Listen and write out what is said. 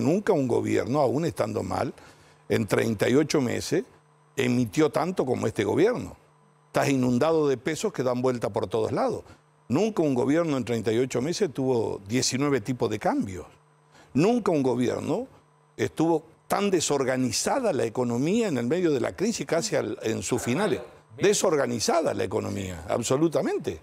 Nunca, un gobierno, aún estando mal, en 38 meses emitió tanto como este gobierno. Estás inundado de pesos que dan vuelta por todos lados. Nunca un gobierno en 38 meses tuvo 19 tipos de cambios. Nunca un gobierno estuvo tan desorganizada la economía en el medio de la crisis, casi en sus finales. Desorganizada la economía, absolutamente.